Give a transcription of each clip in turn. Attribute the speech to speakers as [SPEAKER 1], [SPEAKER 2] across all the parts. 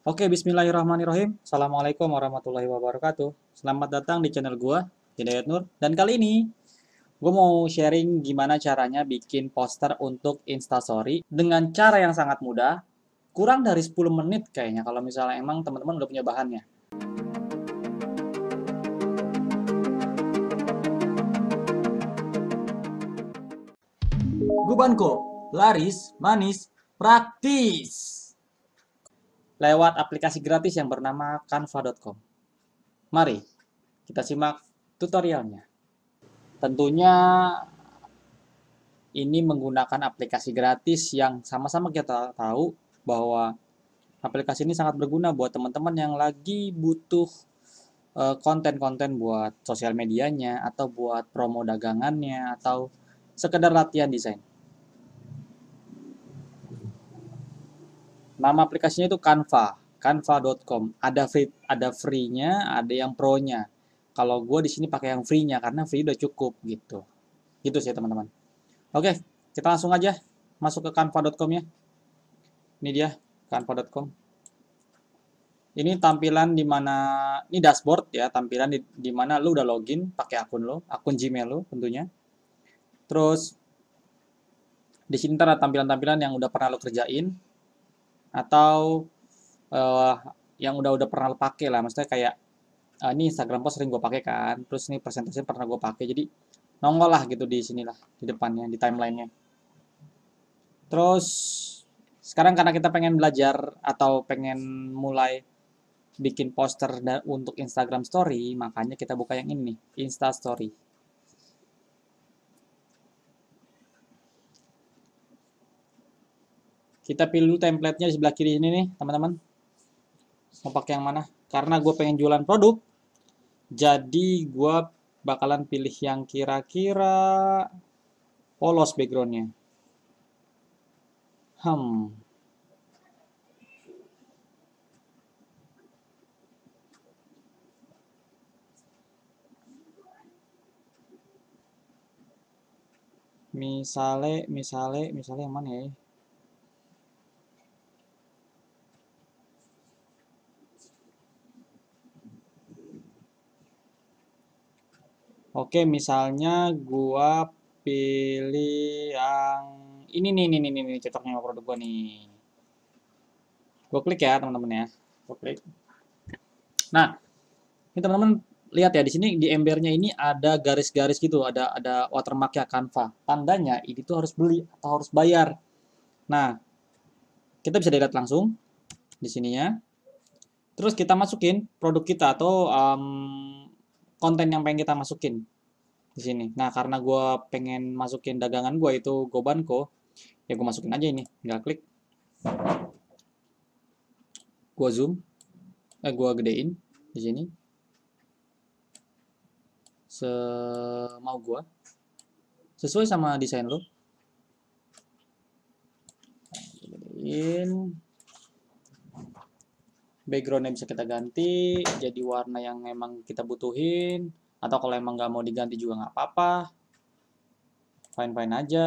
[SPEAKER 1] Oke, bismillahirrahmanirrahim. Assalamualaikum warahmatullahi wabarakatuh. Selamat datang di channel gua, Hidayat Nur. Dan kali ini gua mau sharing gimana caranya bikin poster untuk Instastory dengan cara yang sangat mudah. Kurang dari 10 menit kayaknya kalau misalnya emang teman-teman udah punya bahannya. Gubanko, laris, manis, praktis lewat aplikasi gratis yang bernama canva.com. Mari kita simak tutorialnya. Tentunya ini menggunakan aplikasi gratis yang sama-sama kita tahu bahwa aplikasi ini sangat berguna buat teman-teman yang lagi butuh eh, konten-konten buat sosial medianya atau buat promo dagangannya atau sekedar latihan desain. Nama aplikasinya itu Canva, canva.com. Ada free ada free-nya, ada yang pro-nya. Kalau gue di sini pakai yang free-nya karena free udah cukup gitu. Gitu sih teman-teman. Oke, kita langsung aja masuk ke canva.com ya. Ini dia canva.com. Ini tampilan di mana ini dashboard ya, tampilan di, di mana lu udah login pakai akun lo, akun Gmail lo tentunya. Terus di sini ada tampilan-tampilan yang udah pernah lo kerjain, atau uh, yang udah-udah pernah pakai lah maksudnya kayak uh, ini Instagram post sering gue pakai kan terus ini presentasi pernah gue pakai jadi nongol lah gitu di sinilah di depannya di timelinenya terus sekarang karena kita pengen belajar atau pengen mulai bikin poster untuk Instagram Story makanya kita buka yang ini Insta Story kita pilih dulu templatenya di sebelah kiri ini nih teman-teman mau pakai yang mana karena gue pengen jualan produk jadi gue bakalan pilih yang kira-kira polos backgroundnya hmm misalnya misalnya misalnya yang mana ya Oke, misalnya gua pilih yang ini nih, ini nih, ini, ini cocoknya sama produk gua nih. Gua klik ya, teman-teman ya. Gua Nah, ini teman-teman lihat ya di sini di embernya ini ada garis-garis gitu, ada ada watermark ya Canva. Tandanya ini tuh harus beli atau harus bayar. Nah, kita bisa dilihat langsung di sininya. Terus kita masukin produk kita atau um, konten yang pengen kita masukin di sini. Nah, karena gue pengen masukin dagangan gue itu Gobanko, ya gue masukin aja ini, Gak klik. Gue zoom, eh gue gedein di sini. Semau gue. Sesuai sama desain lo. Gedein. Backgroundnya bisa kita ganti jadi warna yang memang kita butuhin atau kalau emang nggak mau diganti juga nggak apa-apa fine fine aja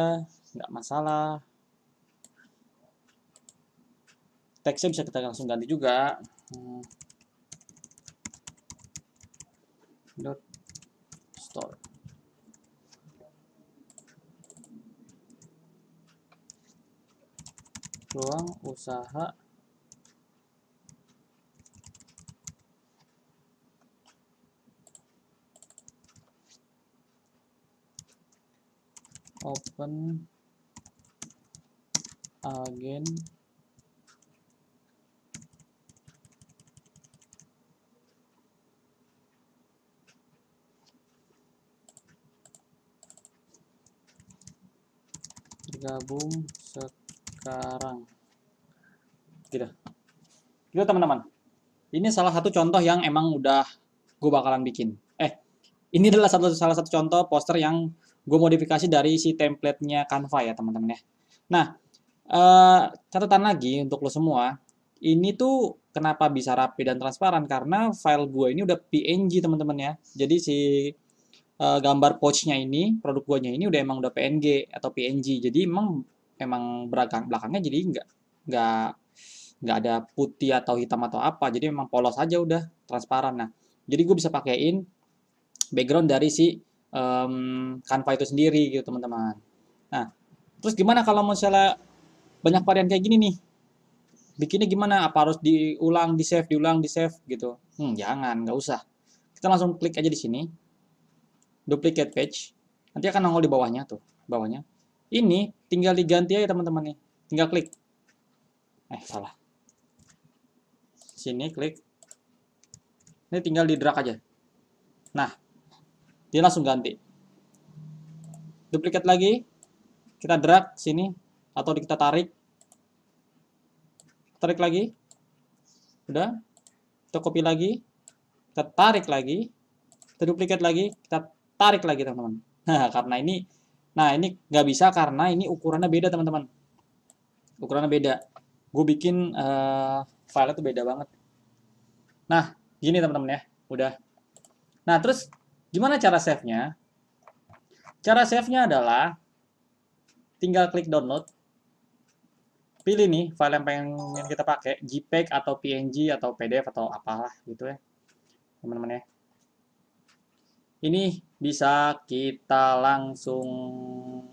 [SPEAKER 1] nggak masalah teksnya bisa kita langsung ganti juga hmm. dot store ruang usaha open again gabung sekarang. Gitu. Gitu teman-teman. Ini salah satu contoh yang emang udah gue bakalan bikin. Ini adalah satu, salah satu contoh poster yang gue modifikasi dari si template-nya Canva ya teman-teman ya. Nah, eh, catatan lagi untuk lo semua, ini tuh kenapa bisa rapi dan transparan karena file gue ini udah PNG teman-teman ya. Jadi si eh, gambar pouch-nya ini, produk gue nya ini udah emang udah PNG atau PNG. Jadi emang emang belakang belakangnya jadi nggak nggak nggak ada putih atau hitam atau apa. Jadi memang polos aja udah transparan. Nah, jadi gue bisa pakein background dari si um, Canva itu sendiri gitu teman-teman. Nah, terus gimana kalau misalnya banyak varian kayak gini nih? Bikinnya gimana? Apa harus diulang, di save, diulang, di save gitu? Hmm, jangan, nggak usah. Kita langsung klik aja di sini. Duplicate page. Nanti akan nongol di bawahnya tuh, bawahnya. Ini tinggal diganti aja teman-teman nih. Tinggal klik. Eh, salah. Sini klik. Ini tinggal di drag aja. Nah, dia langsung ganti duplikat lagi kita drag sini atau kita tarik tarik lagi udah kita copy lagi kita tarik lagi kita duplikat lagi kita tarik lagi teman-teman nah, karena ini nah ini nggak bisa karena ini ukurannya beda teman-teman ukurannya beda gue bikin uh, eh, file itu beda banget nah gini teman-teman ya udah nah terus Gimana cara save-nya? Cara save-nya adalah tinggal klik download. Pilih nih file yang pengen kita pakai, JPEG atau PNG atau PDF atau apalah gitu ya. Teman-teman ya. Ini bisa kita langsung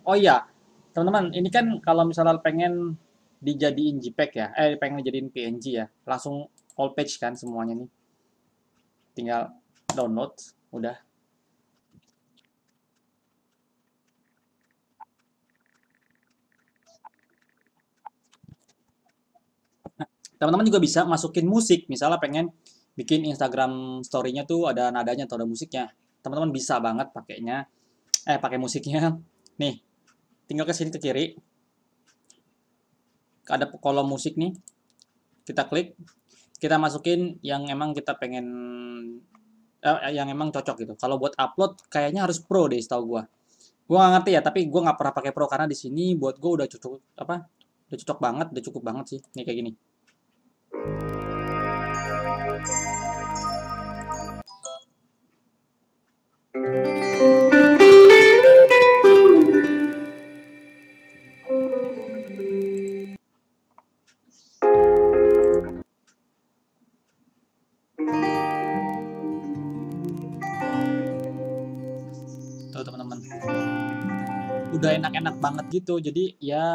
[SPEAKER 1] Oh iya, teman-teman, ini kan kalau misalnya pengen dijadiin JPEG ya, eh pengen dijadiin PNG ya, langsung all page kan semuanya nih. Tinggal download, udah teman-teman juga bisa masukin musik misalnya pengen bikin Instagram story-nya tuh ada nadanya atau ada musiknya teman-teman bisa banget pakainya eh pakai musiknya nih tinggal ke sini ke kiri ada kolom musik nih kita klik kita masukin yang emang kita pengen eh, yang emang cocok gitu kalau buat upload kayaknya harus pro deh setahu gua gua gak ngerti ya tapi gua nggak pernah pakai pro karena di sini buat gua udah cocok apa udah cocok banget udah cukup banget sih nih kayak gini tuh teman-teman udah enak-enak banget gitu jadi ya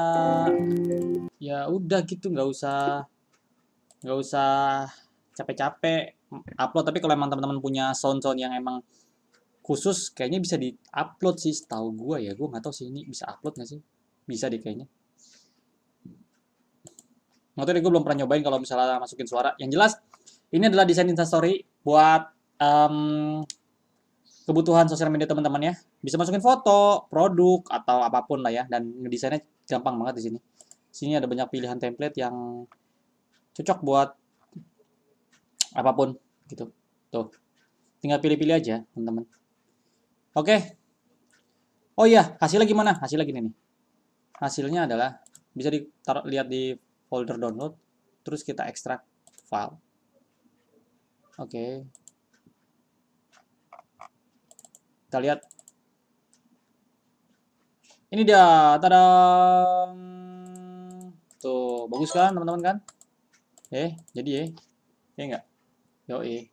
[SPEAKER 1] ya udah gitu nggak usah nggak usah capek-capek upload tapi kalau emang teman-teman punya sound-sound yang emang khusus kayaknya bisa di upload sih setahu gue ya gue nggak tahu sih ini bisa upload nggak sih bisa deh kayaknya nggak tahu deh gue belum pernah nyobain kalau misalnya masukin suara yang jelas ini adalah desain instastory buat um, kebutuhan sosial media teman-teman ya bisa masukin foto produk atau apapun lah ya dan desainnya gampang banget di sini sini ada banyak pilihan template yang cocok buat apapun gitu tuh tinggal pilih-pilih aja teman-teman oke oh iya hasilnya gimana hasilnya gini nih hasilnya adalah bisa ditaruh lihat di folder download terus kita ekstrak file oke kita lihat ini dia tada tuh bagus kan teman-teman kan eh jadi eh ya enggak yo eh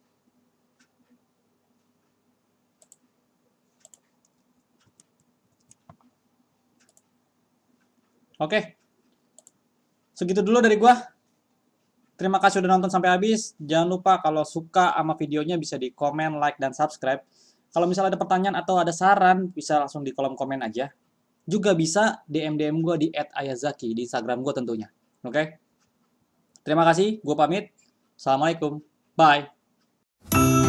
[SPEAKER 1] Oke. Segitu dulu dari gua. Terima kasih sudah nonton sampai habis. Jangan lupa kalau suka sama videonya bisa di komen, like, dan subscribe. Kalau misalnya ada pertanyaan atau ada saran, bisa langsung di kolom komen aja. Juga bisa DM-DM gue di @ayazaki di Instagram gue tentunya. Oke? Okay? Terima kasih, gue pamit. Assalamualaikum. Bye.